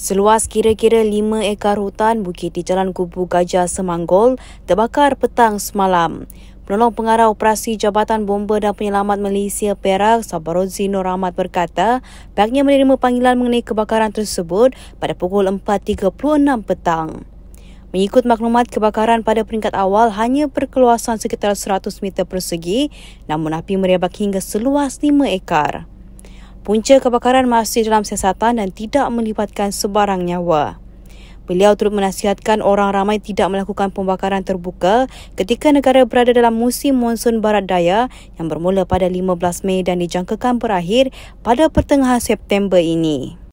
Seluas kira-kira 5 ekar hutan bukit di Jalan Kubu Gajah Semanggol terbakar petang semalam. Penolong Pengarah Operasi Jabatan Bomba dan Penyelamat Malaysia Perak Sabarozi Nur Ahmad berkata pihaknya menerima panggilan mengenai kebakaran tersebut pada pukul 4.36 petang. Mengikut maklumat kebakaran pada peringkat awal hanya berkeluasan sekitar 100 meter persegi namun api merebak hingga seluas 5 ekar. Punca kebakaran masih dalam siasatan dan tidak melibatkan sebarang nyawa. Beliau turut menasihatkan orang ramai tidak melakukan pembakaran terbuka ketika negara berada dalam musim monsun barat daya yang bermula pada 15 Mei dan dijangkakan berakhir pada pertengahan September ini.